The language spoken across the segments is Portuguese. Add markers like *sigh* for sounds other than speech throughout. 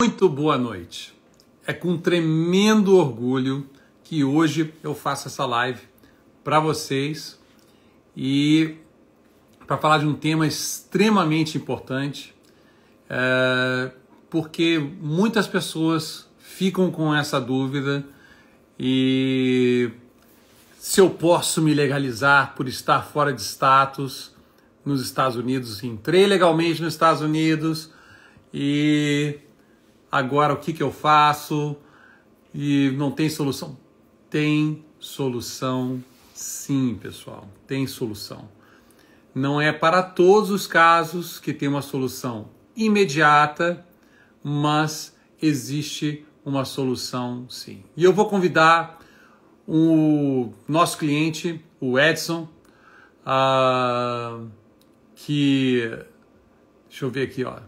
Muito boa noite. É com tremendo orgulho que hoje eu faço essa live para vocês e para falar de um tema extremamente importante, é, porque muitas pessoas ficam com essa dúvida e se eu posso me legalizar por estar fora de status nos Estados Unidos, entrei legalmente nos Estados Unidos e agora o que, que eu faço? E não tem solução? Tem solução, sim, pessoal, tem solução. Não é para todos os casos que tem uma solução imediata, mas existe uma solução, sim. E eu vou convidar o nosso cliente, o Edson, ah, que. Deixa eu ver aqui, ó.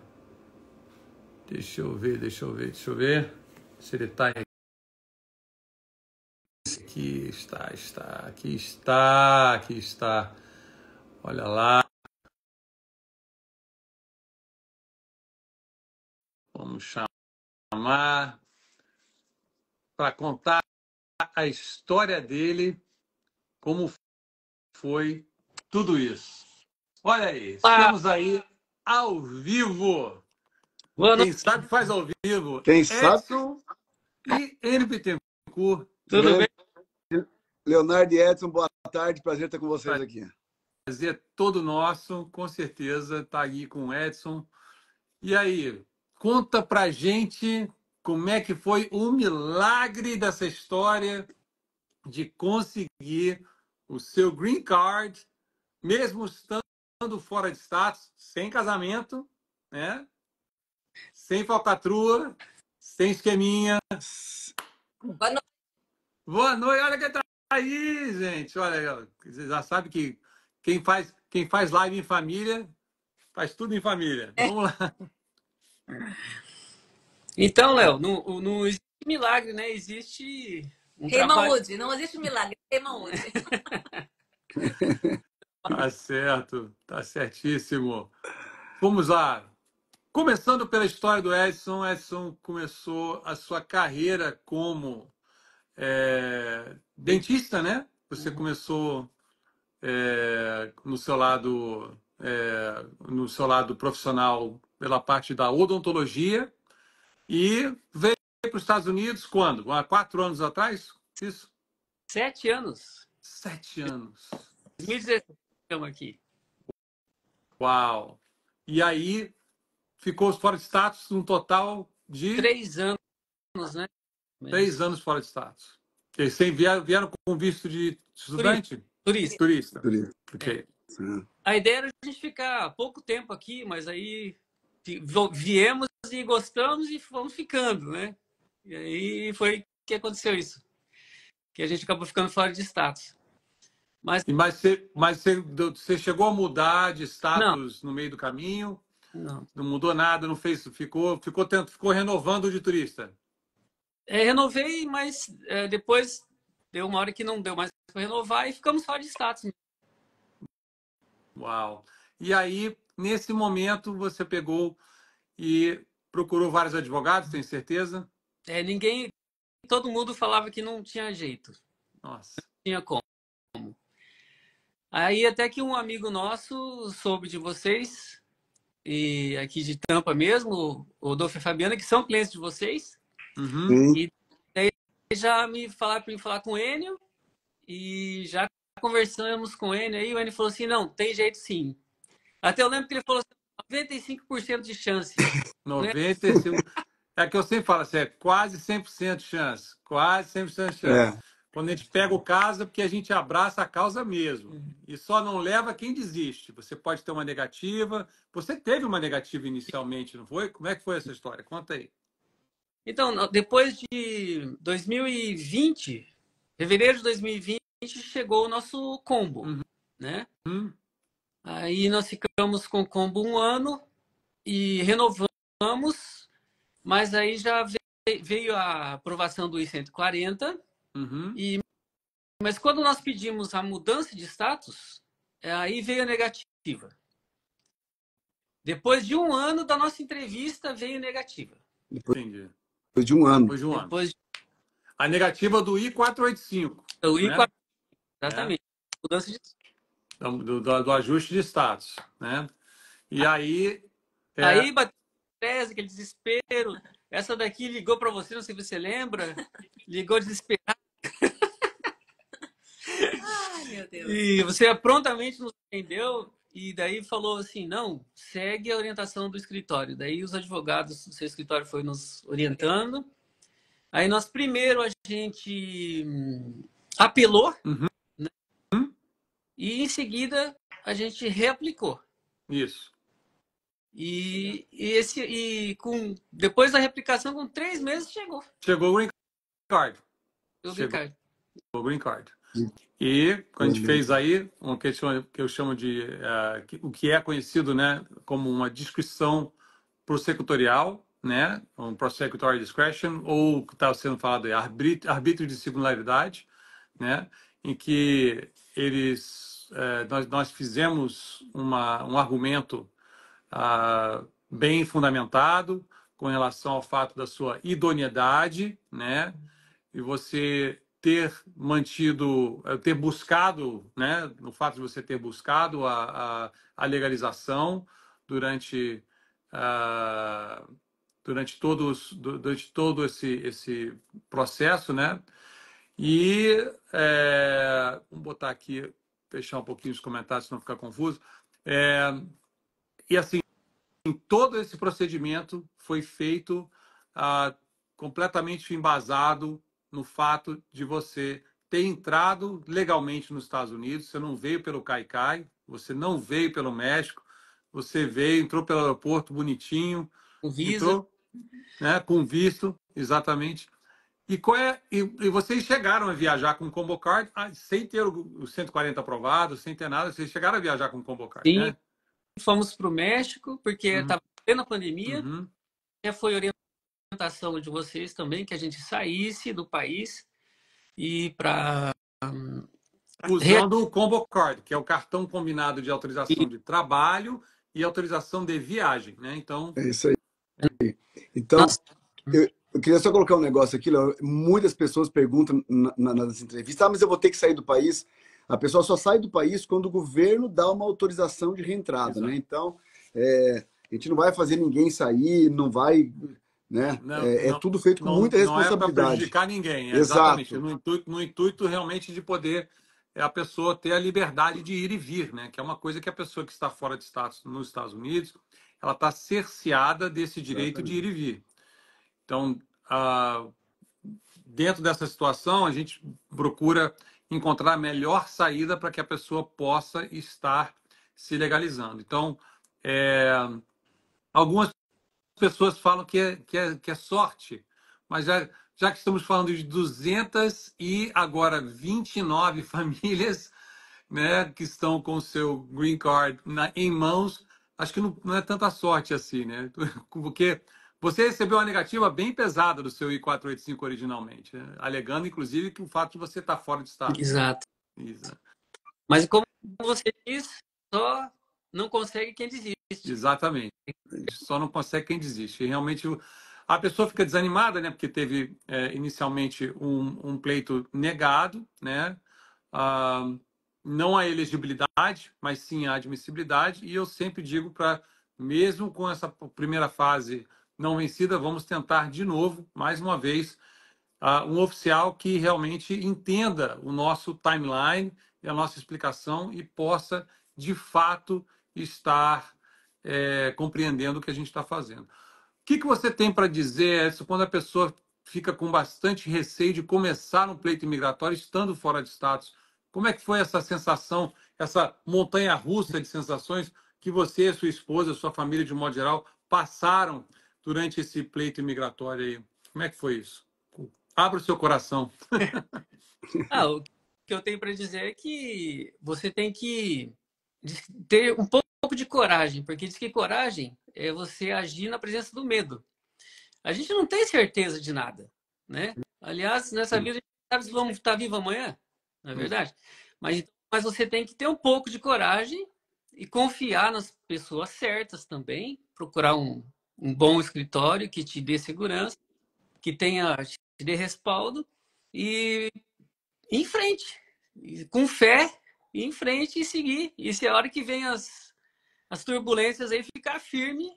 Deixa eu ver, deixa eu ver, deixa eu ver se ele está aqui está, está, aqui está, aqui está. Olha lá. Vamos chamar para contar a história dele, como foi tudo isso. Olha aí, ah. estamos aí ao vivo. Quem tá sabe faz ao vivo. Quem Edson é sabe? E N. Bittencourt. Tudo bem? bem? Leonardo e Edson, boa tarde. Prazer estar com vocês Prazer. aqui. Prazer todo nosso, com certeza, estar tá aqui com o Edson. E aí, conta pra gente como é que foi o milagre dessa história de conseguir o seu green card, mesmo estando fora de status, sem casamento, né? sem falcatrua, sem esqueminha. Boa noite. Boa noite. Olha quem tá aí, gente. Olha, você já sabe que quem faz, quem faz live em família, faz tudo em família. É. Vamos lá. Então, Léo, não, existe milagre, né? Existe. Um Reima trabalho... Wood, não existe milagre, é Reima Wood. *laughs* tá certo, tá certíssimo. Vamos lá. Começando pela história do Edson, Edson começou a sua carreira como é, dentista, né? Você uhum. começou é, no seu lado é, no seu lado profissional pela parte da odontologia e veio para os Estados Unidos quando? Há quatro anos atrás? Isso? Sete anos. Sete anos. 2016 estamos aqui. Uau! E aí ficou fora de status num total de. Três anos, né? Três anos fora de status. Eles têm, vieram, vieram com visto de estudante? Turista. Turista. Turista. Okay. É. A ideia era a gente ficar pouco tempo aqui, mas aí viemos e gostamos e fomos ficando, né? E aí foi que aconteceu isso. Que a gente acabou ficando fora de status. Mas, mas, você, mas você, você chegou a mudar de status Não. no meio do caminho? Não. Não mudou nada, não fez, ficou, ficou, ficou renovando de turista. É, renovei, mas é, depois deu uma hora que não deu mais para renovar e ficamos só de status. Uau! E aí, nesse momento, você pegou e procurou vários advogados, tem certeza? É, ninguém. Todo mundo falava que não tinha jeito. Nossa. Não tinha como. Aí até que um amigo nosso soube de vocês, e aqui de Tampa mesmo, Rodolfo e Fabiana, que são clientes de vocês. Uhum. E daí já me falaram para mim falar com o Enio e já conversamos com o Enio aí. O Enio falou assim: não, tem jeito sim. Até eu lembro que ele falou assim, 95% de chance. 95%. *laughs* É que eu sempre falo assim, é quase 100% de chance. Quase 100% de chance. É. Quando a gente pega o caso, é porque a gente abraça a causa mesmo. E só não leva quem desiste. Você pode ter uma negativa. Você teve uma negativa inicialmente, não foi? Como é que foi essa história? Conta aí. Então, depois de 2020, fevereiro de 2020, chegou o nosso combo, uhum. né? Uhum. Aí nós ficamos com o combo um ano e renovamos, mas aí já veio a aprovação do I-140 Uhum. E, mas quando nós pedimos a mudança de status, é, aí veio a negativa. Depois de um ano da nossa entrevista, veio negativa. Depois, Entendi. Depois de um ano. Depois de um ano. Depois de... A negativa do I485. Do né? I4... Exatamente. É. Mudança de... Do, do, do, ajuste de status. Né? E aí... É... Aí bateu aquele desespero. Essa daqui ligou para você, não sei se você lembra. Ligou desesperada. Deus. E você prontamente nos atendeu e daí falou assim: não, segue a orientação do escritório. Daí os advogados do seu escritório foi nos orientando. Aí nós primeiro a gente hum, apelou uhum. né? e em seguida a gente reaplicou. Isso. E, e, esse e com depois da replicação com três meses chegou. Chegou o green card. O green chegou. O green card. E a gente uhum. fez aí questão que eu chamo de uh, o que é conhecido né, como uma descrição prosecutorial, né, um prosecutory discretion, ou o que está sendo falado é arbítrio de singularidade, né, em que eles, uh, nós, nós fizemos uma, um argumento uh, bem fundamentado com relação ao fato da sua idoneidade, né, e você ter mantido, eh, ter buscado, né, no fato de você ter buscado a, a, a legalização durante, uh, durante, todos, durante todo esse, esse processo, né? E é, vamos botar aqui, fechar um pouquinho os comentários, senão ficar confuso. É, e assim, todo esse procedimento foi feito uh, completamente embasado no fato de você ter entrado legalmente nos Estados Unidos, você não veio pelo Caicai, você não veio pelo México, você veio, entrou pelo aeroporto bonitinho, com visto, entrou, né, com visto, exatamente. E qual é e, e vocês chegaram a viajar com o combo card ah, sem ter o 140 aprovado, sem ter nada, vocês chegaram a viajar com o combo card, Sim. né? Fomos para o México porque estava uhum. plena pandemia. Uhum. Já foi orientado orientação de vocês também que a gente saísse do país e para. Hum, Usando o Combo Card, que é o cartão combinado de autorização e... de trabalho e autorização de viagem, né? Então. É isso aí. Então, eu, eu, queria só colocar um negócio aqui, Léo. Muitas pessoas perguntam na, na, nas entrevistas, ah, mas eu vou ter que sair do país. A pessoa só sai do país quando o governo dá uma autorização de reentrada, né? Exato. né? Então, é, a gente não vai fazer ninguém sair, não vai né? Não, é, é não, é, tudo feito com não, muita responsabilidade. Não é para prejudicar ninguém, é, exatamente. No intuito, no intuito realmente de poder é, a pessoa ter a liberdade de ir e vir, né? que é uma coisa que a pessoa que está fora de status nos Estados Unidos, ela está cerceada desse direito exatamente. de ir e vir. Então, a, ah, dentro dessa situação, a gente procura encontrar a melhor saída para que a pessoa possa estar se legalizando. Então, é, algumas pessoas falam que é, que é, que é sorte, mas já, já que estamos falando de 200 e agora 29 *laughs* famílias né, que estão com o seu green card na, em mãos, acho que não, não é tanta sorte assim, né? *laughs* Porque você recebeu uma negativa bem pesada do seu I-485 originalmente, né? alegando, inclusive, que o fato de você estar tá fora de estado. Exato. Exato. Mas como você disse, só não consegue quem desiste. Exatamente. Só não consegue quem desiste. E realmente a pessoa fica desanimada, né? Porque teve é, inicialmente um, um, pleito negado, né? Ah, não a elegibilidade, mas sim a admissibilidade. E eu sempre digo para, mesmo com essa primeira fase não vencida, vamos tentar de novo, mais uma vez, ah, um oficial que realmente entenda o nosso timeline e a nossa explicação e possa, de fato, estar é, compreendendo o que a gente está fazendo. O que, que você tem para dizer, isso quando a pessoa fica com bastante receio de começar um pleito migratório estando fora de status? Como é que foi essa sensação, essa montanha russa de sensações que você, sua esposa, sua família, de modo geral, passaram durante esse pleito migratório aí? Como é que foi isso? Abra o seu coração. *laughs* ah, o que eu tenho para dizer é que você tem que ter um pouco pouco de coragem, porque diz que coragem é você agir na presença do medo. A gente não tem certeza de nada, né? Aliás, nessa vida, a gente sabe se vamos estar vivo amanhã, não é verdade? Mas, então, mas você tem que ter um pouco de coragem e confiar nas pessoas certas também, procurar um, um bom escritório que te dê segurança, que tenha, te dê respaldo e em frente, com fé, em frente e seguir. E se a hora que vem as as turbulências aí, ficar firme.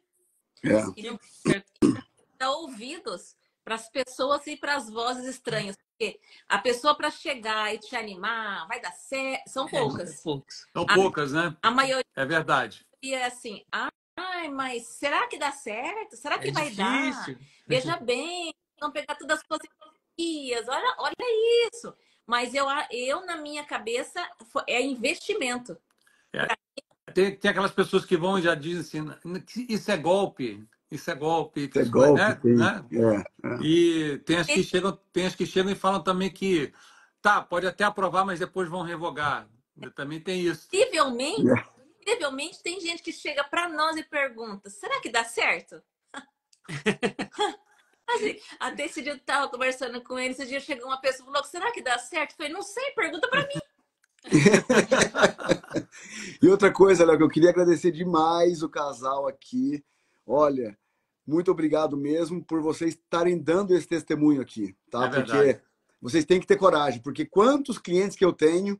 É. Dar ouvidos para as pessoas e para as vozes estranhas. Porque a pessoa para chegar e te animar, vai dar certo. É, são poucas. É, são poucas, né? A maioria. É verdade. E é assim, ai, mas será que dá certo? Será que é vai difícil. dar? Veja bem, vão pegar todas as coisas. Olha, olha isso. Mas eu, eu, na minha cabeça, é investimento. É. Tem, tem aquelas pessoas que vão e já dizem assim, isso é golpe, isso é golpe. Isso é golpe, né? Tem, né? É, é. E tem as, que chegam, tem as que chegam e falam também que, tá, pode até aprovar, mas depois vão revogar. Também tem isso. Possivelmente, é. possivelmente tem gente que chega para nós e pergunta, será que dá certo? *laughs* assim, até esse dia eu estava conversando com ele, esse dia chegou uma pessoa e falou, será que dá certo? Eu falei, não sei, pergunta para mim e outra coisa, Léo, que eu queria agradecer demais o casal aqui. Olha, muito obrigado mesmo por vocês estarem dando esse testemunho aqui, tá? É porque verdade. vocês têm que ter coragem, porque quantos clientes que eu tenho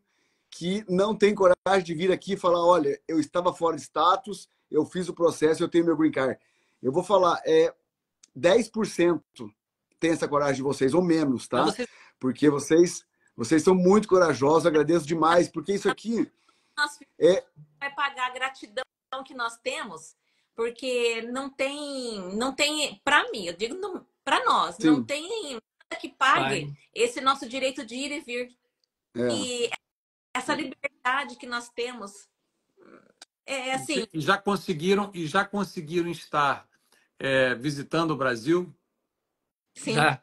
que não têm coragem de vir aqui e falar, olha, eu estava fora de status, eu fiz o processo, eu tenho meu green card. Eu vou falar, é 10% tem essa coragem de vocês, ou menos, tá? Porque vocês vocês são muito corajosos, agradeço demais, porque isso aqui. Nós é... vai pagar a gratidão que nós temos, porque não tem. não tem Para mim, eu digo para nós, Sim. não tem nada que pague esse nosso direito de ir e vir. É. E essa liberdade que nós temos. É, é assim. E já conseguiram, e já conseguiram estar é, visitando o Brasil? Sim. Já.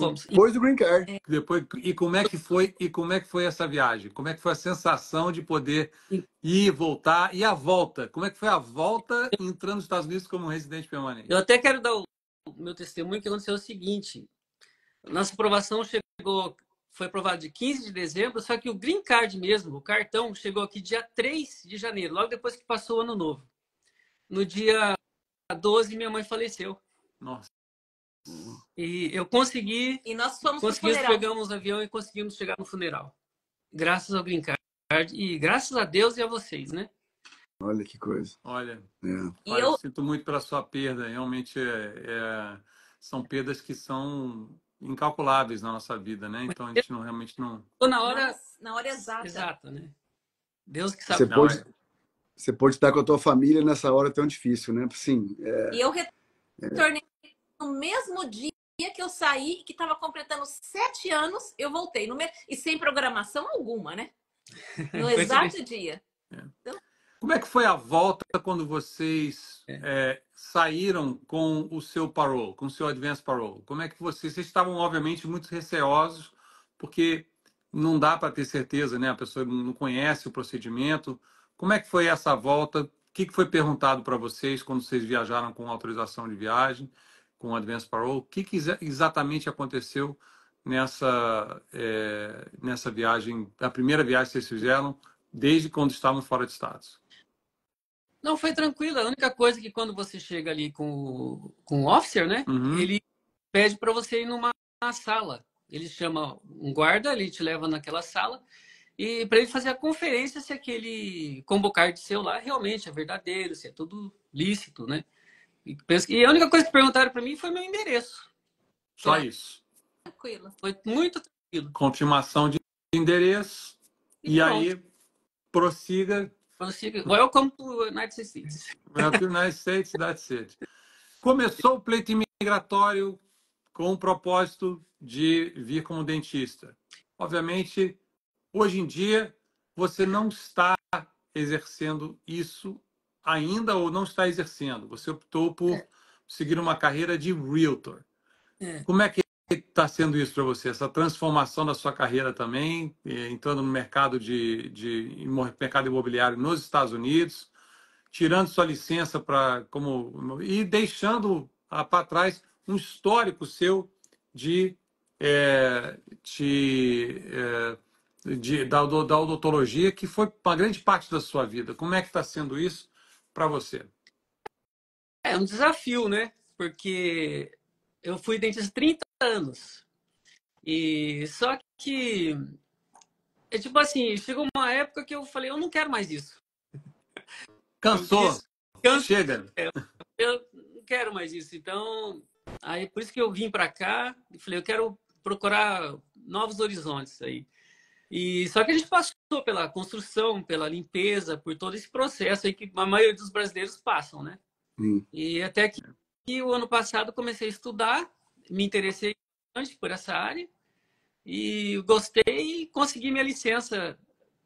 Fomos. Depois do Green Card. É. Depois, e como é que foi? E como é que foi essa viagem? Como é que foi a sensação de poder Sim. ir, voltar e a volta? Como é que foi a volta entrando nos Estados Unidos como residente permanente? Eu até quero dar o meu testemunho que aconteceu o seguinte: nossa aprovação chegou, foi aprovada de 15 de dezembro, só que o Green Card mesmo, o cartão chegou aqui dia 3 de janeiro, logo depois que passou o ano novo. No dia 12 minha mãe faleceu. Nossa. E eu consegui. E nós fomos conseguimos, pegamos o avião e conseguimos chegar no funeral. Graças ao Green Card e graças a Deus e a vocês, né? Olha que coisa. Olha, é. eu... sinto muito pela sua perda. Realmente é, é, são perdas que são incalculáveis na nossa vida, né? Então a gente não realmente não. Na hora, na hora exata. Exata, né? Deus que sabe. Você pode, você pode estar com a tua família nessa hora tão difícil, né? Sim. É. E eu retornei no mesmo dia que eu saí, que estava completando sete anos, eu voltei. No me... E sem programação alguma, né? *laughs* No exato dia. É. Então... Como é que foi a volta quando vocês é. É, saíram com o seu parole, com o seu advance parole? Como é que vocês, vocês estavam obviamente muito receosos, porque não dá para ter certeza, né? A pessoa não conhece o procedimento. Como é que foi essa volta? O que foi perguntado para vocês quando vocês viajaram com autorização de viagem? com o Advance Parole, o que, que exatamente aconteceu nessa, é, nessa viagem, a primeira viagem que vocês fizeram, desde quando estavam fora de status? Não, foi tranquila. A única coisa é que quando você chega ali com o, com o officer, né? Uhum. Ele pede para você ir numa sala. Ele chama um guarda, ele te leva naquela sala e para ele fazer a conferência se aquele convocar de seu lá realmente é verdadeiro, se é tudo lícito, né? E a única coisa que perguntaram para mim foi meu endereço. Só foi isso. Tranquilo. Foi muito tranquilo. Confirmação de endereço. E, e aí, prossiga. Prossiga. Welcome to United States. Welcome é, to United States, that's it. Começou o pleito migratório com o propósito de vir como dentista. Obviamente, hoje em dia, você não está exercendo isso ainda ou não está exercendo. Você optou por é. seguir uma carreira de realtor. É. Como é que está sendo isso para você? Essa transformação da sua carreira também, eh, entrando no mercado de, de mercado imobiliário nos Estados Unidos, tirando sua licença para como e deixando para trás um histórico seu de é, eh, te eh, de, da, da odontologia, que foi uma grande parte da sua vida. Como é que está sendo isso? para você? É um desafio, né? Porque eu fui dentista 30 anos. E só que é tipo assim, chegou uma época que eu falei, eu não quero mais isso. *laughs* Cansou. Disse, Chega. Eu, é, eu não quero mais isso. Então, aí por isso que eu vim para cá e falei, eu quero procurar novos horizontes aí. E só que a gente passou pela construção, pela limpeza, por todo esse processo aí que a maioria dos brasileiros passam, né? Hum. E até que, que, o ano passado comecei a estudar, me interessei bastante por essa área e gostei e consegui minha licença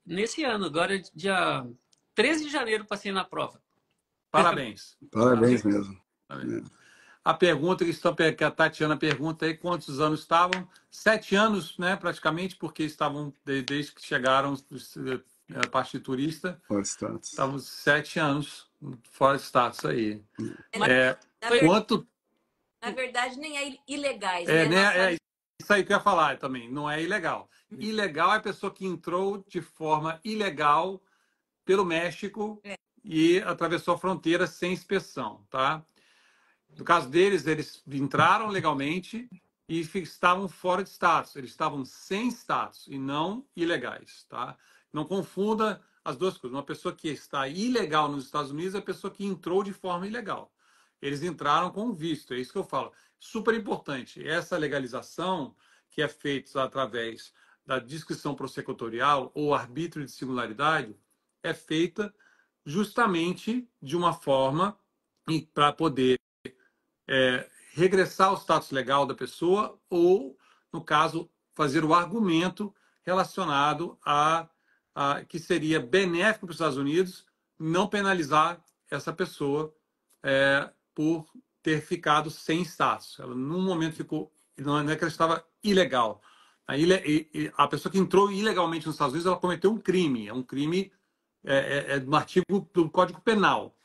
nesse ano. Agora, dia 13 de janeiro, passei na prova. Parabéns. Parabéns mesmo. Parabéns. É a pergunta que, estão, que a Tatiana pergunta aí, quantos anos estavam? Sete anos, né, praticamente, porque estavam desde que chegaram eh, a parte de turista. Fora status. Estavam sete anos fora status aí. É, na quanto... Na verdade, nem é ilegais. É, né? né? Nossa... é isso aí que eu ia falar também, não é ilegal. Hum. Ilegal é a pessoa que entrou de forma ilegal pelo México é. e atravessou a fronteira sem inspeção, tá? No caso deles, eles entraram legalmente e estavam fora de status. Eles estavam sem status e não ilegais, tá? Não confunda as duas coisas. Uma pessoa que está ilegal nos Estados Unidos é a pessoa que entrou de forma ilegal. Eles entraram com visto, é isso que eu falo. Super importante. Essa legalização que é feita através da discrição prosecutorial ou arbítrio de singularidade é feita justamente de uma forma para poder é, regressar ao status legal da pessoa ou, no caso, fazer o argumento relacionado a, a que seria benéfico para os Estados Unidos não penalizar essa pessoa é, por ter ficado sem status. Ela, num momento, ficou. Não é que ela estava ilegal. A, ilha, a pessoa que entrou ilegalmente nos Estados Unidos ela cometeu um crime. É um crime é, é, é do artigo do Código Penal.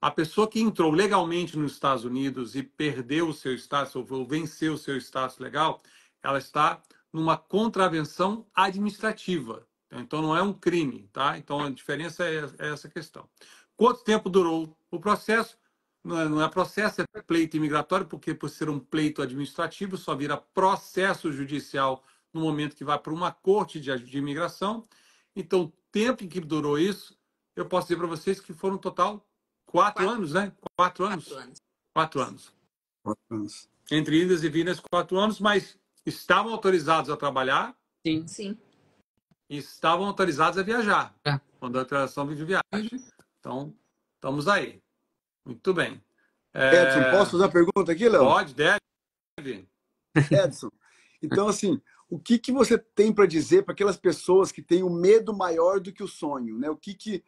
A pessoa que entrou legalmente nos Estados Unidos e perdeu o seu status ou venceu o seu status legal, ela está numa contravenção administrativa. Então não é um crime, tá? Então a diferença é, é essa questão. Quanto tempo durou o processo? É, não é processo, é pleito imigratório, porque por ser um pleito administrativo só vira processo judicial no momento que vai para uma corte de, imigração. Então, o tempo em que durou isso, eu posso dizer para vocês que foram um total Quatro, anos, né? Quatro anos. Quatro anos. Quatro anos. Quatro anos. Entre idas e vindas, quatro anos, mas estavam autorizados a trabalhar. Sim. Sim. E estavam autorizados a viajar. É. Quando a alteração de viagem. Uhum. Então, estamos aí. Muito bem. É... Edson, posso fazer uma pergunta aqui, Léo? Pode, deve. *laughs* Edson, então assim, o que, que você tem para dizer para aquelas pessoas que têm o um medo maior do que o sonho? Né? O que, que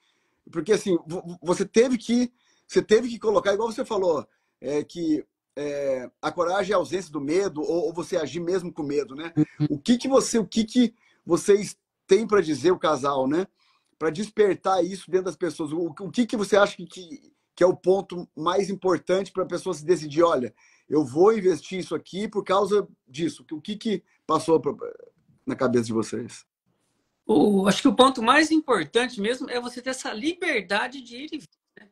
porque assim, você teve que você teve que colocar, igual você falou, é, que é, a coragem é a ausência do medo ou, ou, você agir mesmo com medo, né? Uhum. O que que você, o que que vocês têm para dizer o casal, né? Para despertar isso dentro das pessoas. O, o, que que você acha que, que, que é o ponto mais importante para a pessoa se decidir, olha, eu vou investir isso aqui por causa disso. O que que passou pra, na cabeça de vocês? O, acho que o ponto mais importante mesmo é você ter essa liberdade de ir e vir. Né?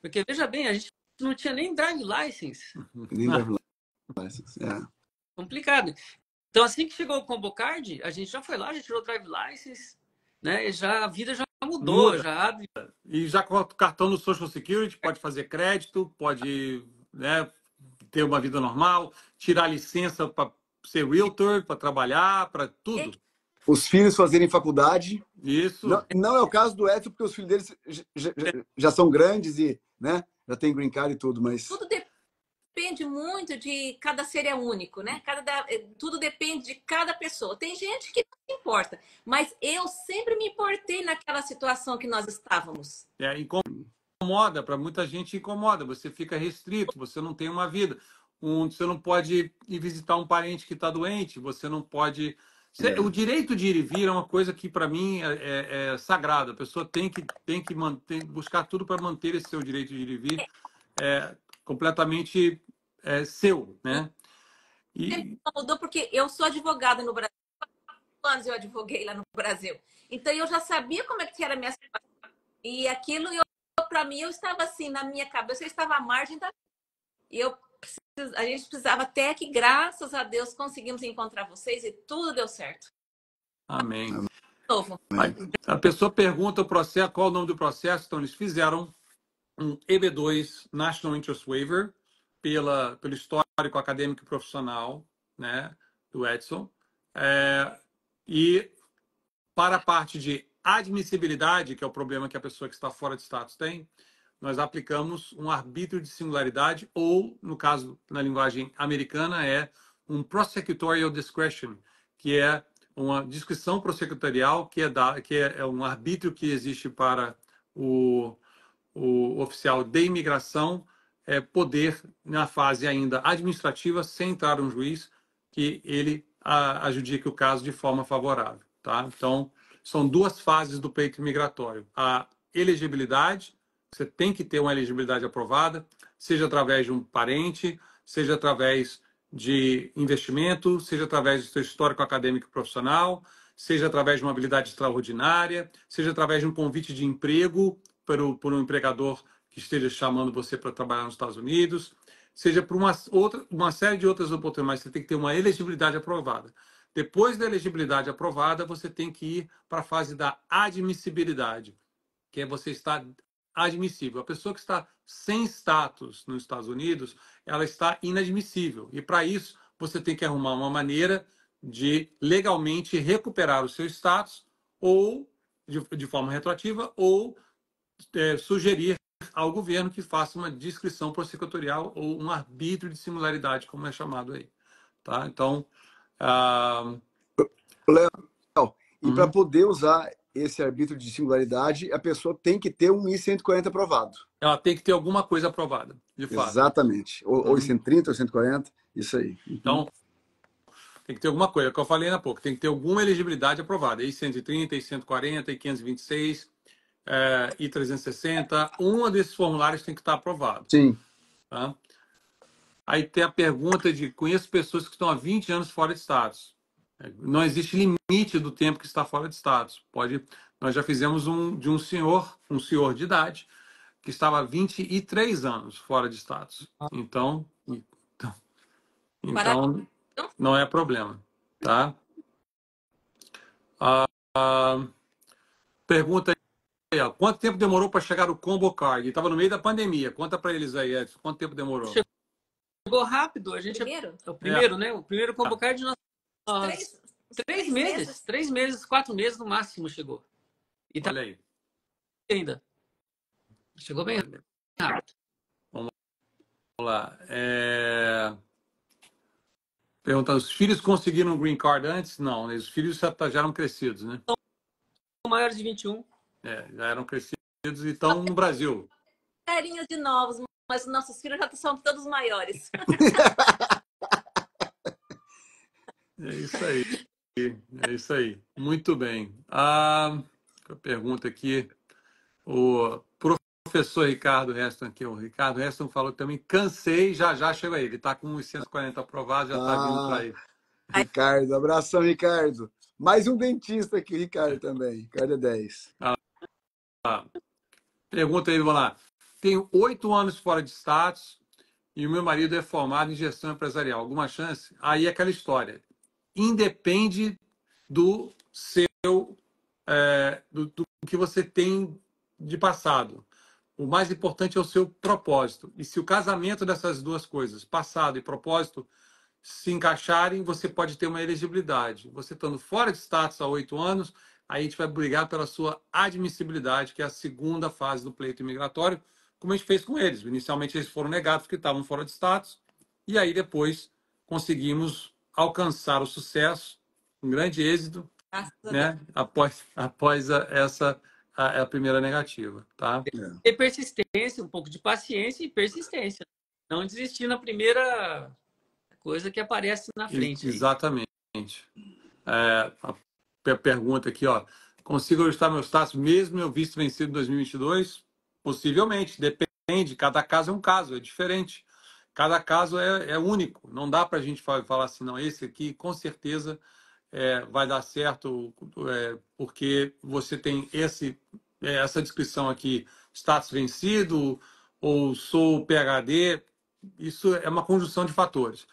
Porque, veja bem, a gente não tinha nem drive license. *laughs* Nem drive license, é. Complicado. Então, assim que chegou o combo card a gente já foi lá, já tirou drive license, né? já, a vida já mudou. Muda. Já... E já com o cartão no Social Security, pode fazer crédito, pode né, ter uma vida normal, tirar licença para ser realtor, para trabalhar, para tudo os filhos fazerem faculdade. Isso. Não, não, é o caso do F, porque os filhos deles já, já, já, são grandes e né, já tem green card e tudo, mas. Tudo depende muito de cada ser é único, né? Cada, eh, tudo depende de cada pessoa. Tem gente que não se importa, mas eu sempre me importei naquela situação que nós estávamos. É, incomoda, para muita gente incomoda. Você fica restrito, você não tem uma vida. Um, você não pode ir visitar um parente que está doente, você não pode é. O direito de ir e vir é uma coisa que, para mim, é, é, é sagrada. A pessoa tem que, tem que manter, buscar tudo para manter esse seu direito de ir e vir é, completamente é, seu. Né? E... Mudou porque eu sou advogada no Brasil. anos eu advoguei lá no Brasil. Então, eu já sabia como é que era a minha E aquilo, para mim, eu estava assim, na minha cabeça, eu estava à margem da... Eu a gente precisava até que, graças a Deus, conseguimos encontrar vocês e tudo deu certo. Amém. Novo. A pessoa pergunta o processo, qual o nome do processo, então eles fizeram um EB2 National Interest Waiver pela, pelo histórico acadêmico e profissional né, do Edson. É, e para a parte de admissibilidade, que é o problema que a pessoa que está fora de status tem, nós aplicamos um arbítrio de singularidade, ou, no caso, na linguagem americana, é um prosecutorial discretion, que é uma discussão prosecutorial que é, da, que é, é um arbítrio que existe para o, o oficial de imigração é, poder, na fase ainda administrativa, sem entrar um juiz, que ele a, adjudique o caso de forma favorável. Tá? Então, são duas fases do peito migratório: a elegibilidade você tem que ter uma elegibilidade aprovada, seja através de um parente, seja através de investimento, seja através do seu histórico acadêmico e profissional, seja através de uma habilidade extraordinária, seja através de um convite de emprego por, por um empregador que esteja chamando você para trabalhar nos Estados Unidos, seja por uma, outra, uma série de outras oportunidades. Você tem que ter uma elegibilidade aprovada. Depois da elegibilidade aprovada, você tem que ir para a fase da admissibilidade, que é você estar admissível. A pessoa que está sem status nos Estados Unidos, ela está inadmissível. E para isso, você tem que arrumar uma maneira de legalmente recuperar o seu status ou de, de forma retroativa ou é, sugerir ao governo que faça uma descrição prosecutorial ou um arbítrio de similaridade, como é chamado aí. Tá? Então. Ah... Léo, e uhum. para poder usar esse arbítrio de singularidade, a pessoa tem que ter um I-140 aprovado. Ela tem que ter alguma coisa aprovada, de fato. Exatamente. Ou, ou uhum. I-130, ou I-140, isso aí. Uhum. Então, tem que ter alguma coisa, é que eu falei na pouco, tem que ter alguma elegibilidade aprovada. I-130, I-140, I-526, é, I-360, um desses formulários tem que estar aprovado. Sim. Tá? Aí tem a pergunta de, conheço pessoas que estão há 20 anos fora de status não existe limite do tempo que está fora de status. Pode, nós já fizemos um de um senhor, um senhor de idade, que estava 23 anos fora de status. Ah. Então, então, então não é problema, tá? Ah, ah, pergunta aí, ó, quanto tempo demorou para chegar o combo card? Estava no meio da pandemia. Conta para eles aí, Edson, quanto tempo demorou? Chegou rápido, a gente é primeiro? é o primeiro, é. né? O primeiro combo tá. card nós três, três, três meses, meses, três meses, quatro meses no máximo chegou. E tá aí. ainda. Chegou bem rápido. Vamos lá. É... Perguntando, os filhos conseguiram o green card antes? Não, né? os filhos tá, já, eram crescidos, né? maiores de 21. É, já eram crescidos e estão no Brasil. Carinhas de novos, mas nossos filhos já são todos maiores. *laughs* É isso aí. É isso aí. Muito bem. Ah, a pergunta aqui, o professor Ricardo Reston aqui, o Ricardo Reston falou também, cansei, já já chega aí. Ele está com os 140 aprovados, já está ah, vindo para aí. Ricardo, abração, Ricardo. Mais um dentista aqui, Ricardo, também. Ricardo é 10. ah. Tá. Pergunta aí, vamos lá. Tenho oito anos fora de status e o meu marido é formado em gestão empresarial. Alguma chance? Aí é aquela história independe do seu é, do, do, que você tem de passado. O mais importante é o seu propósito. E se o casamento dessas duas coisas, passado e propósito, se encaixarem, você pode ter uma elegibilidade. Você estando fora de status há oito anos, aí a gente vai brigar pela sua admissibilidade, que é a segunda fase do pleito imigratório, como a gente fez com eles. Inicialmente eles foram negados porque estavam fora de status, e aí depois conseguimos alcançar o sucesso, um grande êxito, né? após, após a, essa a, a, primeira negativa. Tá? É. Ter persistência, um pouco de paciência e persistência. Não desistir na primeira coisa que aparece na frente. Exatamente. É, a pergunta aqui, ó. Consigo ajustar meu status mesmo eu visto vencido em 2022? Possivelmente, depende. Cada caso é um caso, é diferente. Cada caso é, é único, não dá para a gente falar assim, não, esse aqui com certeza é, vai dar certo, é, porque você tem esse, é, essa descrição aqui, status vencido, ou sou PHD, isso é uma conjunção de fatores.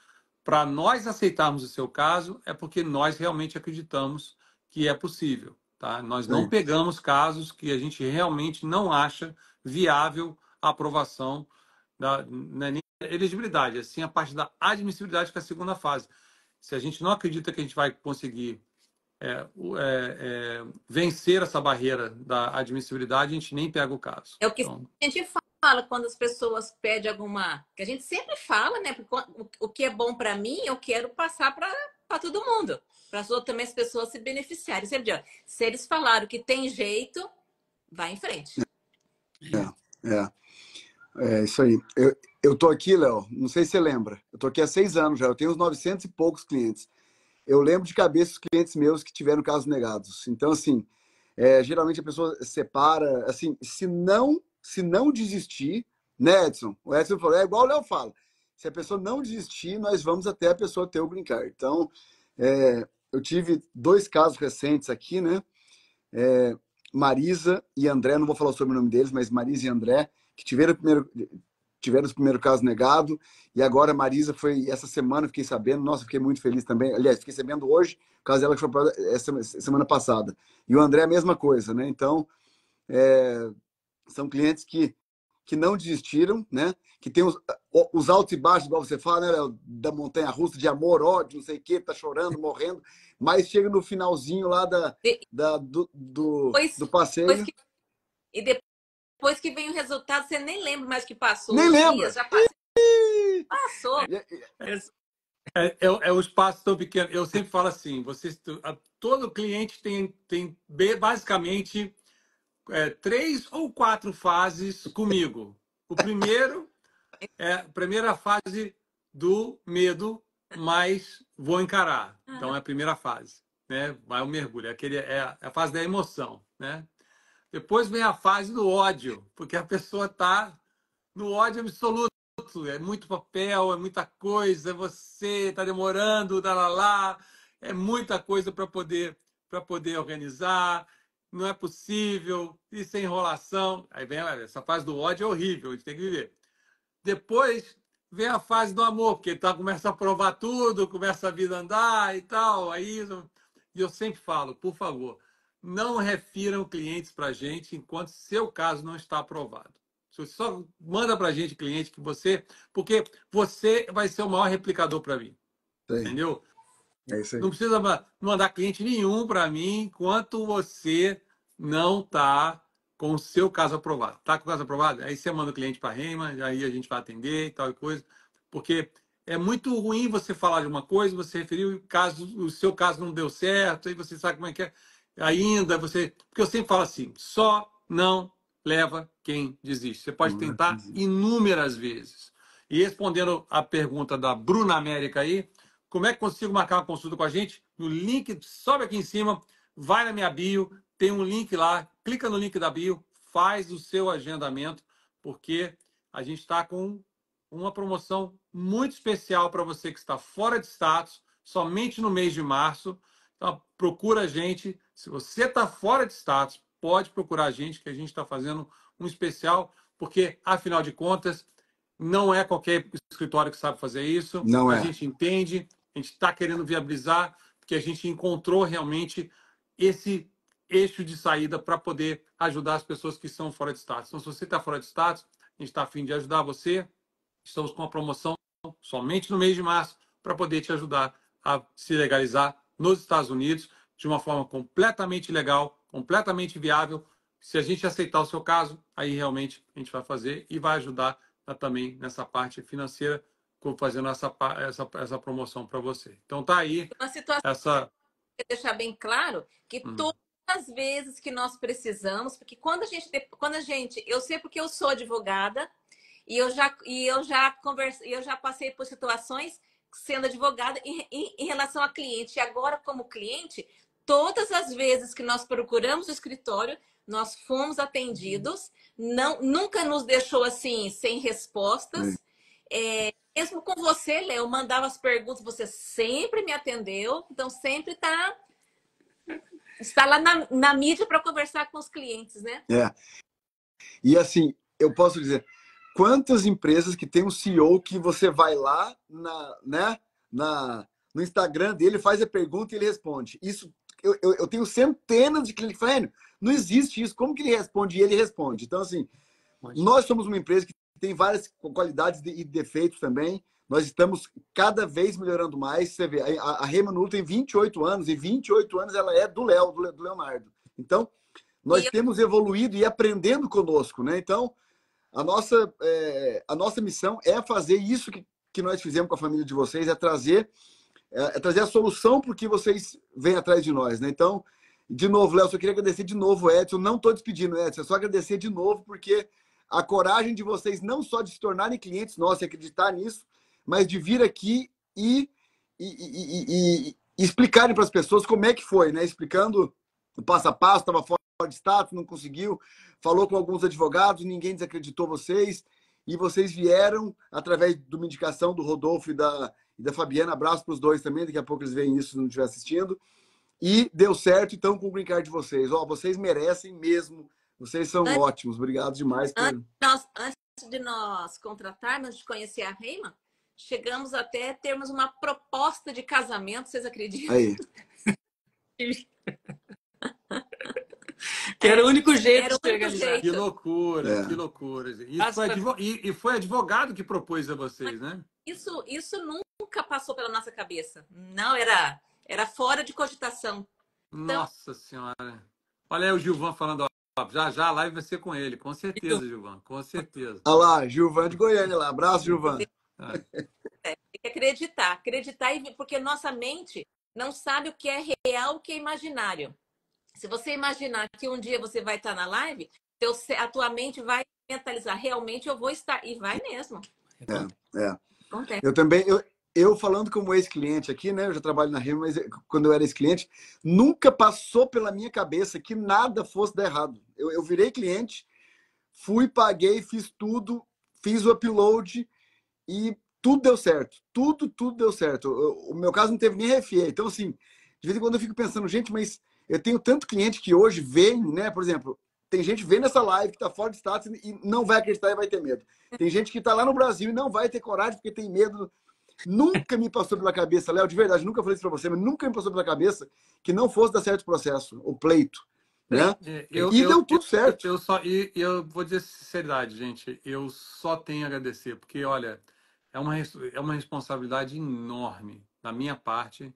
Para nós aceitarmos o seu caso, é porque nós realmente acreditamos que é possível. Tá? Nós não Sim. pegamos casos que a gente realmente não acha viável a aprovação da, né, elegibilidade, assim a parte da admissibilidade, que é a segunda fase. Se a gente não acredita que a gente vai conseguir é, é, é, vencer essa barreira da admissibilidade, a gente nem pega o caso. É o que então... a gente fala quando as pessoas pedem alguma. Que a gente sempre fala, né? O que é bom para mim, eu quero passar para todo mundo. Para também as pessoas se beneficiarem. Sempre digo, se eles falaram que tem jeito, vai em frente. É, é. É isso aí. Eu, eu tô aqui, Léo, não sei se você lembra. Eu tô aqui há seis anos já, eu tenho uns 900 e poucos clientes. Eu lembro de cabeça os clientes meus que tiveram casos negados. Então, assim, é, geralmente a pessoa separa, assim, se não, se não desistir, né, Edson? O Edson falou, é igual o Léo fala. Se a pessoa não desistir, nós vamos até a pessoa ter o green card. Então, é, eu tive dois casos recentes aqui, né? É, Marisa e André, não vou falar sobre o nome deles, mas Marisa e André, que tiveram primeiro, tiveram o primeiro caso negado E agora a Marisa foi, essa semana, fiquei sabendo, nossa, fiquei muito feliz também. Aliás, fiquei sabendo hoje, caso ela que foi para é, essa, semana passada. E o André, é a mesma coisa, né? Então, é, são clientes que, que não desistiram, né? Que tem os, os altos e baixos, igual você fala, né? Da montanha russa, de amor, ódio, não sei que tá chorando, morrendo. Mas chega no finalzinho lá da, da do, do, pois, do passeio. Pois que... E depois depois que vem o resultado, você nem lembra mais que passou. Nem lembra. já passou. passou. É, é, é, o é, é espaço tão pequeno. Eu sempre falo assim: vocês, todo cliente tem, tem basicamente é, três ou quatro fases comigo. O primeiro é a primeira fase do medo, mas vou encarar. Então é a primeira fase, né? Vai o mergulho, é aquele é a fase da emoção, né? Depois vem a fase do ódio, porque a pessoa está no ódio absoluto. É muito papel, é muita coisa, é você, está demorando, tá lá, lá, é muita coisa para poder, poder organizar, não é possível, isso é enrolação. Aí vem essa fase do ódio é horrível, a gente tem que viver. Depois vem a fase do amor, porque tá, começa a provar tudo, começa a vida andar e tal. Aí, e eu sempre falo, por favor, não refiram clientes para a gente enquanto seu caso não está aprovado. Você só manda para a gente cliente que você, porque você vai ser o maior replicador para mim. Sim. Entendeu? É isso aí. Não precisa mandar cliente nenhum para mim enquanto você não está com o seu caso aprovado. Está com o caso aprovado? Aí você manda o cliente para a Reima, aí a gente vai atender e tal e coisa. Porque é muito ruim você falar de uma coisa, você referiu o caso, o seu caso não deu certo, aí você sabe como é que é ainda você. Porque eu sempre falo assim: só não leva quem desiste. Você pode tentar inúmeras vezes. E respondendo a pergunta da Bruna América aí, como é que consigo marcar uma consulta com a gente? No link, sobe aqui em cima, vai na minha bio, tem um link lá, clica no link da bio, faz o seu agendamento, porque a gente está com uma promoção muito especial para você que está fora de status, somente no mês de março. Então, procura a gente, se você está fora de status, pode procurar a gente, que a gente está fazendo um especial, porque, afinal de contas, não é qualquer escritório que sabe fazer isso. Não a é. A gente entende, a gente está querendo viabilizar, porque a gente encontrou realmente esse eixo de saída para poder ajudar as pessoas que são fora de status. Então, se você está fora de status, a gente está afim de ajudar você. Estamos com uma promoção somente no mês de março para poder te ajudar a se legalizar nos Estados Unidos de uma forma completamente legal, completamente viável. Se a gente aceitar o seu caso, aí realmente a gente vai fazer e vai ajudar também nessa parte financeira, fazendo essa, essa, essa promoção para você. Então tá aí. Uma situação essa... que deixar bem claro que uhum. todas as vezes que nós precisamos, porque quando a gente quando a gente, eu sei porque eu sou advogada e eu já e eu já conversei, eu já passei por situações sendo advogada em, em, em, relação a cliente. E agora, como cliente, todas as vezes que nós procuramos o escritório, nós fomos atendidos, não, nunca nos deixou assim, sem respostas. É, mesmo com você, Léo, mandava as perguntas, você sempre me atendeu, então sempre está está lá na, na mídia para conversar com os clientes, né? É. E assim, eu posso dizer, quantas empresas que tem um CEO que você vai lá na, né, na, no Instagram dele, faz a pergunta e ele responde. Isso eu, eu, eu tenho centenas de clientes falando, não existe isso. Como que ele responde? E ele responde. Então, assim, nós somos uma empresa que tem várias qualidades e defeitos também. Nós estamos cada vez melhorando mais. Você vê, a, a Remanu tem 28 anos e 28 anos ela é do Léo, do Leonardo. Então, nós temos evoluído e aprendendo conosco, né? Então, a nossa, é, a nossa missão é fazer isso que, que nós fizemos com a família de vocês, é trazer é, é trazer a solução para que vocês vêm atrás de nós, né? Então, de novo, Léo, só queria agradecer de novo, Edson. Não estou despedindo, Edson, é só agradecer de novo, porque a coragem de vocês não só de se tornarem clientes nossos e acreditar nisso, mas de vir aqui e, e, e, e explicarem para as pessoas como é que foi, né? Explicando o passo a passo, estava fora de status, não conseguiu, falou com alguns advogados, ninguém desacreditou vocês, e vocês vieram através de uma indicação do Rodolfo e da, e da Fabiana. Abraço para os dois também, daqui a pouco eles veem isso se não estiver assistindo. E deu certo, então, com o brincar de vocês. Ó, vocês merecem mesmo. Vocês são antes, ótimos. Obrigado demais. Por... Antes, antes de nós contratarmos, de conhecer a Reima, chegamos até termos uma proposta de casamento, vocês acreditam? Aí. que era o único é, jeito era de chegar jeito. Que loucura, é. que loucura. Foi e, foi advogado que propôs a vocês, Mas né? Isso, isso nunca nunca passou pela nossa cabeça. Não, era, era fora de cogitação. Então... Nossa Senhora. Olha aí o Gilvan falando, ó, já já a live vai ser com ele, com certeza, Gilvan, com certeza. Olha lá, Gilvan de Goiânia lá, abraço, Gilvan. É, tem que acreditar, acreditar, porque nossa mente não sabe o que é real, o que é imaginário. Se você imaginar que um dia você vai estar na live, teu, a tua mente vai mentalizar, realmente eu vou estar, e vai mesmo. É, é. Eu também, eu, eu falando como ex-cliente aqui, né? Eu já trabalho na Rema, mas eh, quando eu era ex-cliente, nunca passou pela minha cabeça que nada fosse dar errado. Eu, eu virei cliente, fui, paguei, fiz tudo, fiz o upload e tudo deu certo. Tudo, tudo deu certo. O, o meu caso não teve nem RFE. Então, assim, de vez em quando eu fico pensando, gente, mas eu tenho tanto cliente que hoje vem, né? Por exemplo, tem gente vendo essa live que está fora de status e não vai acreditar e vai ter medo. Tem gente que está lá no Brasil e não vai ter coragem porque tem medo Nunca me passou pela cabeça, Léo, de verdade, nunca falei isso para você, mas nunca me passou pela cabeça que não fosse dar certo o processo, o pleito. Né? Eu, e eu, deu tudo certo. Eu, eu só, e eu vou dizer sinceridade, gente, eu só tenho a agradecer, porque, olha, é uma, é uma responsabilidade enorme da minha parte,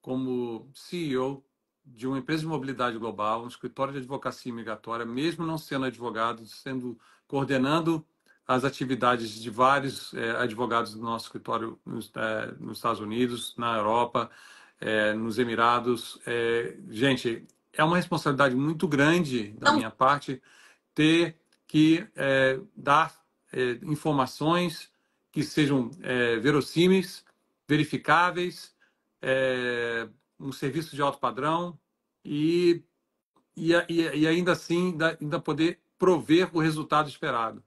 como CEO de uma empresa de mobilidade global, um escritório de advocacia migratória, mesmo não sendo advogado, sendo coordenando as atividades de vários é, advogados do nosso escritório nos, é, nos Estados Unidos, na Europa, é, nos Emirados. gente, é uma responsabilidade muito grande da Não. minha parte ter que dar informações que sejam verossímeis, verificáveis, um serviço de alto padrão e, e, e ainda assim ainda poder prover o resultado esperado.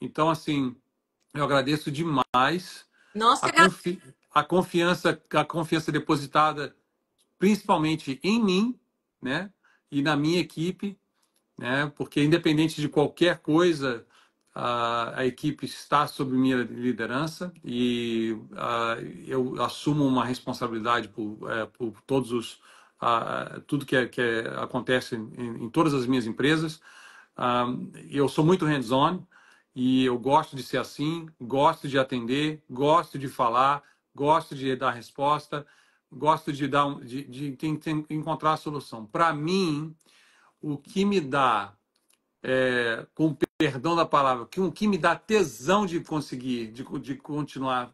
Então, assim, eu agradeço demais. Nossa, a, confi a confiança, a confiança depositada principalmente em mim, né? E na minha equipe, né? Porque independente de qualquer coisa, a, a equipe está sob minha liderança e eu assumo uma responsabilidade por, é, por todos os uh, tudo que, é, que é, acontece em, em, todas as minhas empresas. Ah, eu sou muito hands-on. E eu gosto de ser assim, gosto de atender, gosto de falar, gosto de dar resposta, gosto de, dar, de, de, de encontrar a solução. Para mim, o que me dá, é, com perdão da palavra, que, o que me dá tesão de conseguir, de, de continuar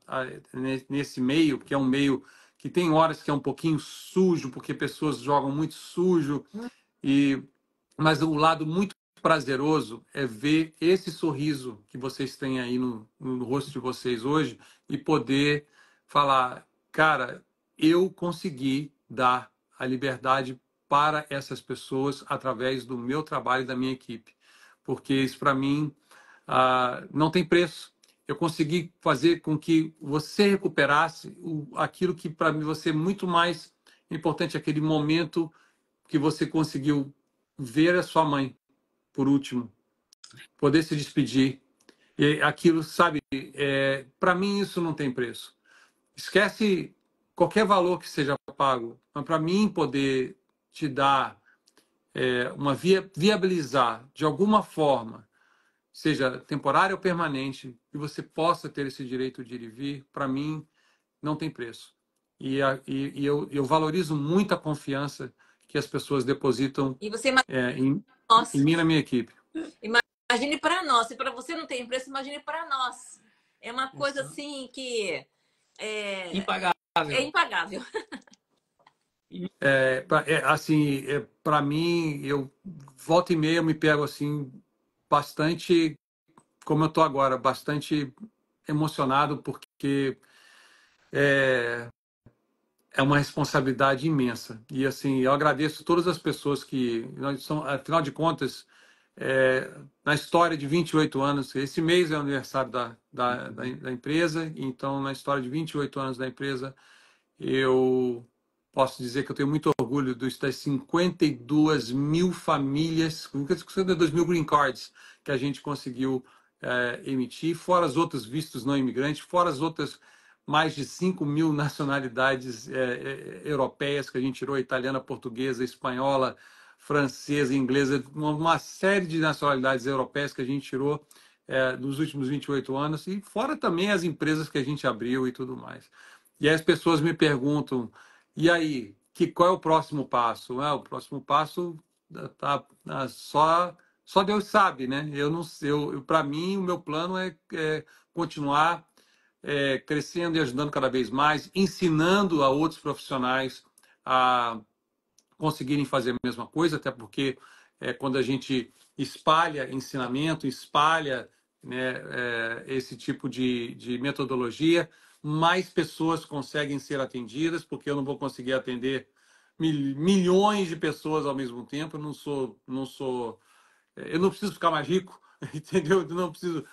nesse meio, que é um meio que tem horas que é um pouquinho sujo, porque pessoas jogam muito sujo, hum. e mas o lado muito prazeroso é ver esse sorriso que vocês têm aí no, no rosto de vocês hoje e poder falar, cara, eu consegui dar a liberdade para essas pessoas através do meu trabalho e da minha equipe. Porque isso, para mim, ah, não tem preço. Eu consegui fazer com que você recuperasse o, aquilo que, para mim, você é muito mais importante, aquele momento que você conseguiu ver a sua mãe, por último, poder se despedir. E aquilo, sabe, é, para mim isso não tem preço. Esquece qualquer valor que seja pago, mas para mim poder te dar é, uma via, viabilizar de alguma forma, seja temporária ou permanente, e você possa ter esse direito de ir e vir, para mim não tem preço. E, a, e, e eu, eu valorizo muito a confiança que as pessoas depositam. E você é, em nós. E mira minha equipe. Imagine para nós. Se para você não tem preço, imagine para nós. É uma coisa assim que. É... Impagável. É impagável. *laughs* É, é, assim, é, para mim, eu volta e meia eu me pego assim bastante, como eu estou agora, bastante emocionado porque é, é uma responsabilidade imensa. E assim, eu agradeço todas as pessoas que, são, afinal de contas, é, na história de 28 anos, esse mês é o aniversário da, da, da, da empresa, então na história de 28 anos da empresa, eu posso dizer que eu tenho muito orgulho dos, das 52 mil famílias, 52 mil green cards que a gente conseguiu é, emitir, fora os outros vistos não imigrantes, fora as outras mais de 5 mil nacionalidades é, é, europeias que a gente tirou, italiana, portuguesa, espanhola, francesa, inglesa, uma, série de nacionalidades europeias que a gente tirou é, nos últimos 28 anos, e fora também as empresas que a gente abriu e tudo mais. E aí as pessoas me perguntam, e aí, que, qual é o próximo passo? Ah, o próximo passo tá, tá, ah, só, só Deus sabe, né? Eu não sei, para mim o meu plano é, é continuar é, crescendo e ajudando cada vez mais, ensinando a outros profissionais a conseguirem fazer a mesma coisa, até porque é, quando a gente espalha ensinamento, espalha né, é, esse tipo de, de metodologia, mais pessoas conseguem ser atendidas, porque eu não vou conseguir atender mil, milhões de pessoas ao mesmo tempo. Eu não sou, não sou, é, eu não preciso ficar mais rico, *laughs* entendeu? Eu não preciso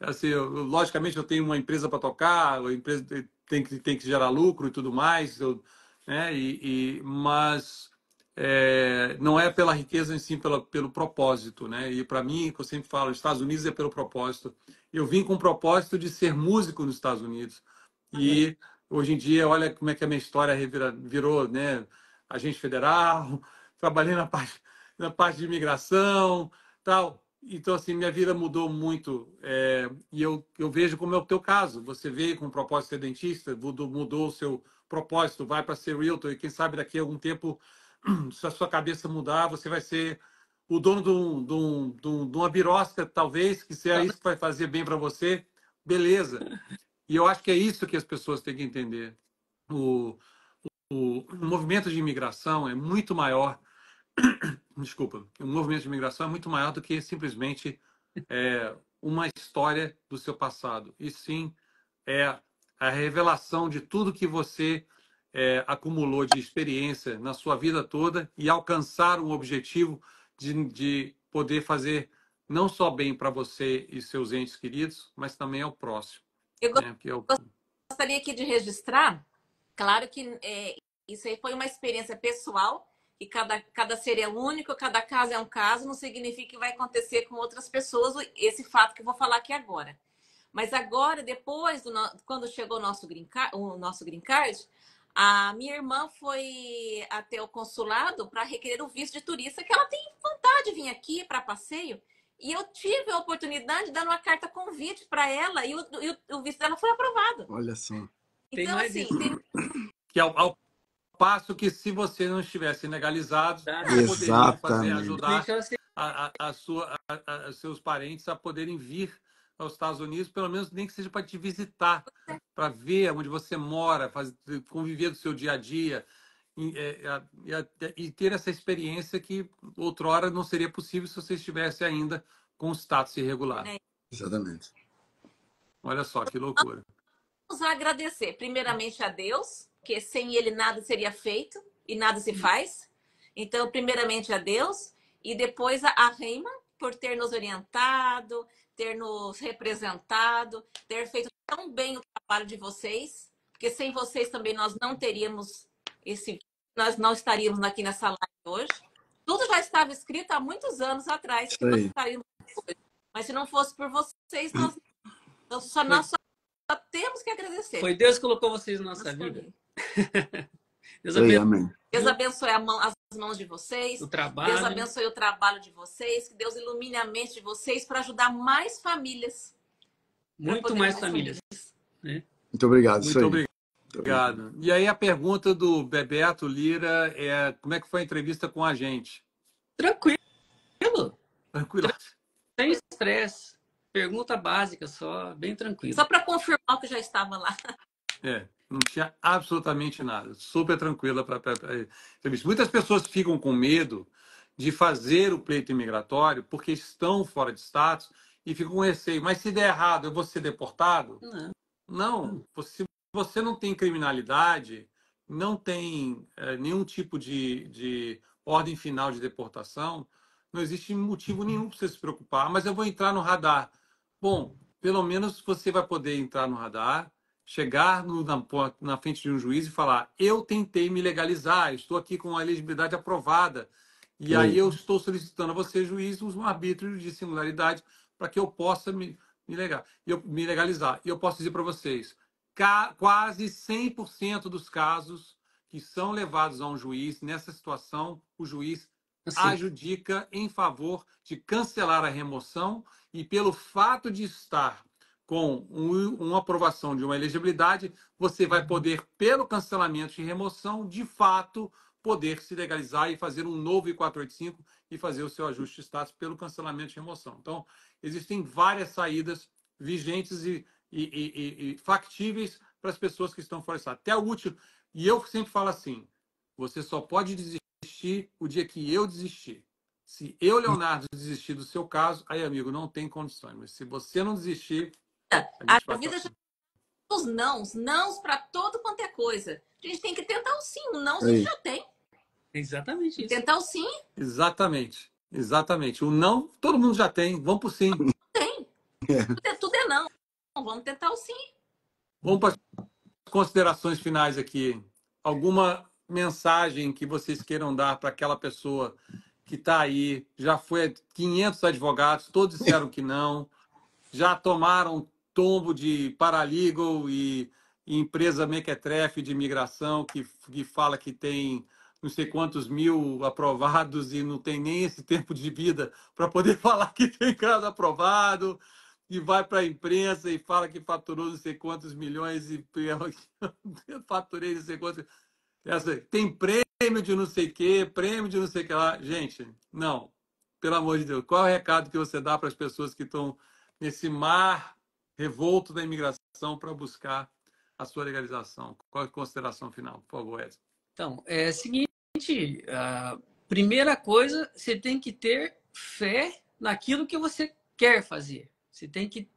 Assim, eu, logicamente, eu tenho uma empresa para tocar, a empresa tem que, tem que gerar lucro e tudo mais, eu, né? e, e mas é, não é pela riqueza, em si pelo propósito. Né? E para mim, que eu sempre falo, Estados Unidos é pelo propósito. Eu vim com o propósito de ser músico nos Estados Unidos. E hoje em dia, olha como é que a minha história revira, virou né? agente federal, *laughs* trabalhei na parte, na parte de imigração, tal. Então, assim, minha vida mudou muito. É, e eu, eu vejo como é o teu caso. Você veio com o propósito de ser dentista, mudou, mudou o seu propósito, vai para ser realtor. E quem sabe daqui a algum tempo, *clears throat* se a sua cabeça mudar, você vai ser o dono de, um, de, um, de, um, de uma birosca, talvez, que seja é isso que vai fazer bem para você. Beleza. E eu acho que é isso que as pessoas têm que entender. O, o, o movimento de imigração é muito maior *coughs* desculpa, o movimento de imigração é muito maior do que simplesmente é, uma história do seu passado, e sim é a revelação de tudo que você é, acumulou de experiência na sua vida toda e alcançar um objetivo de, de poder fazer não só bem para você e seus entes queridos, mas também ao próximo. Eu né? eu... É gostaria aqui de registrar, claro que é, isso aí foi uma experiência pessoal e cada, cada ser é único, cada caso é um caso, não significa que vai acontecer com outras pessoas esse fato que eu vou falar aqui agora. Mas agora, depois, do, quando chegou o nosso green card, o nosso green card a minha irmã foi até o consulado para requerer o visto de turista, que ela tem vontade de vir aqui para passeio. E eu tive a oportunidade de dar uma carta convite para ela e o, e o, visto dela foi aprovado. Olha só. Então, tem mais assim, Tem... Que é ao, ao Passo que se você não estivesse legalizado, tá. poderia fazer ajudar então, assim, a, a, a sua, a, seus parentes a poderem vir aos Estados Unidos, pelo menos nem que seja para te visitar, para ver onde você mora, conviver do seu dia a dia e, é, e, e ter essa experiência que outrora não seria possível se você estivesse ainda com status irregular. É. Exatamente. Olha só que loucura. Vamos agradecer primeiramente a Deus porque sem ele nada seria feito e nada se uhum. faz. Então, primeiramente a Deus e depois a Reima por ter nos orientado, ter nos representado, ter feito tão bem o trabalho de vocês, porque sem vocês também nós não teríamos esse, nós não estaríamos aqui nessa live hoje. Tudo já estava escrito há muitos anos atrás que nós estaríamos hoje. Mas se não fosse por vocês, nós, *clears throat* nós só, nós só, só temos que agradecer. Foi Deus que colocou vocês na nossa, vida. vida. *laughs* Deus abençoe, amém. Deus abençoe mão, as mãos de vocês. O trabalho. Deus abençoe o trabalho de vocês. Que Deus ilumine a mente de vocês para ajudar mais famílias. Muito mais, mais, famílias. famílias. Né? Muito obrigado. Muito obrigado. Obrigado. E aí a pergunta do Bebeto Lira é como é que foi a entrevista com a gente? Tranquilo. Tranquilo. Sem estresse. Pergunta básica só, bem tranquilo. Só para confirmar o que já estava lá. É não tinha absolutamente nada. Super tranquila para entrevista. Muitas pessoas ficam com medo de fazer o pleito imigratório porque estão fora de status e ficam com receio. Mas se der errado, eu vou ser deportado? É. Não. Não. Se você não tem criminalidade, não tem é, nenhum tipo de, de ordem final de deportação, não existe motivo nenhum para você se preocupar. Mas eu vou entrar no radar. Bom, pelo menos você vai poder entrar no radar chegar no, na, na, frente de um juiz e falar: eu tentei me legalizar, estou aqui com a elegibilidade aprovada, e aí eu estou solicitando a você, juiz, um arbítrio de singularidade para que eu possa me, me, legal, eu, me legalizar. E eu posso dizer para vocês: ca, quase 100% dos casos que são levados a um juiz, nessa situação, o juiz assim. adjudica em favor de cancelar a remoção e pelo fato de estar com um, uma aprovação de uma elegibilidade, você vai poder, pelo cancelamento e remoção, de fato, poder se legalizar e fazer um novo I-485 e fazer o seu ajuste de status pelo cancelamento e remoção. Então, existem várias saídas vigentes e, e, e, e factíveis para as pessoas que estão fora Estado. Até o último. E eu sempre falo assim: você só pode desistir o dia que eu desistir. Se eu, Leonardo, desistir do seu caso, aí, amigo, não tem condições. Mas se você não desistir, a, a vida já assim. os nãos, nãos para todo quanto é coisa. A gente tem que tentar o sim, o não a gente já tem. Exatamente isso. Tentar o sim. Exatamente, exatamente. O não, todo mundo já tem, vamos pro sim. Tem. É. Tudo, é, não. Vamos tentar o sim. Vamos para as considerações finais aqui. Alguma mensagem que vocês queiram dar para aquela pessoa que está aí, já foi 500 advogados, todos disseram que não, já tomaram tombo de paralegal e, empresa mequetrefe de imigração que, que fala que tem não sei quantos mil aprovados e não tem nem esse tempo de vida para poder *laughs* falar que tem caso aprovado e vai para a imprensa e fala que faturou não sei quantos milhões e *laughs* faturei não sei quantos Essa, é tem prêmio de não sei que prêmio de não sei que lá gente não pelo amor de Deus qual é o recado que você dá para as pessoas que estão nesse mar revolto da imigração para buscar a sua legalização. Qual é a consideração final, por favor, Edson? Então, é o seguinte: a primeira coisa, você tem que ter fé naquilo que você quer fazer. Você tem que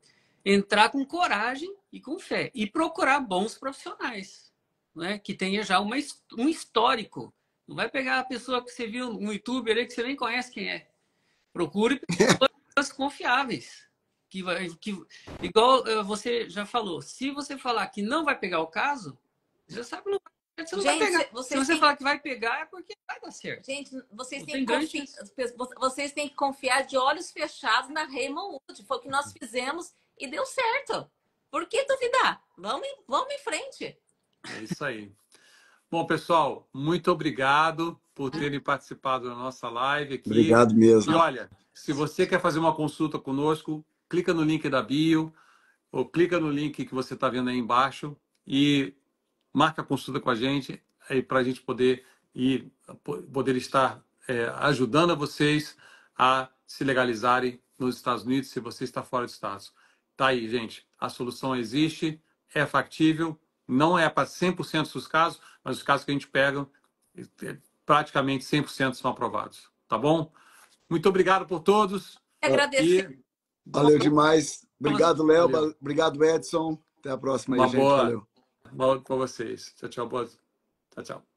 entrar com coragem e com fé e procurar bons profissionais, né? Que tenha já uma, um histórico. Não vai pegar a pessoa que você viu, um youtuber aí que você nem conhece quem é. Procure pessoas confiáveis que vai. Que, igual eh, você já falou, se você falar que não vai pegar o caso, já sabe que não vai você gente, vai pegar. Se você tem... falar que vai pegar, é porque vai dar certo. Gente, vocês têm, confi... vocês têm que confiar de olhos fechados na Raymond Wood. Foi o que nós uhum. fizemos e deu certo. Por que duvidar? Vamos, vamos em frente. É isso aí. Bom, pessoal, muito obrigado por ah. terem participado da nossa live aqui. Obrigado mesmo. E olha, se você quer fazer uma consulta conosco, clica no link da bio ou clica no link que você está vendo aí embaixo e marca a consulta com a gente para a gente poder ir poder estar é, ajudando a vocês a se legalizarem nos Estados Unidos se você está fora do Estado. Tá aí, gente. A solução existe, é factível, não é para 100% dos casos, mas os casos que a gente pega, é, praticamente 100% são aprovados. Tá bom? Muito obrigado por todos. Agradecer. E... Valeu demais. Obrigado, Léo. Obrigado, Edson. Até a próxima aí, Uma gente. Boa. Valeu. Boa com vocês. Tchau, tchau. Boa... Tchau, tchau.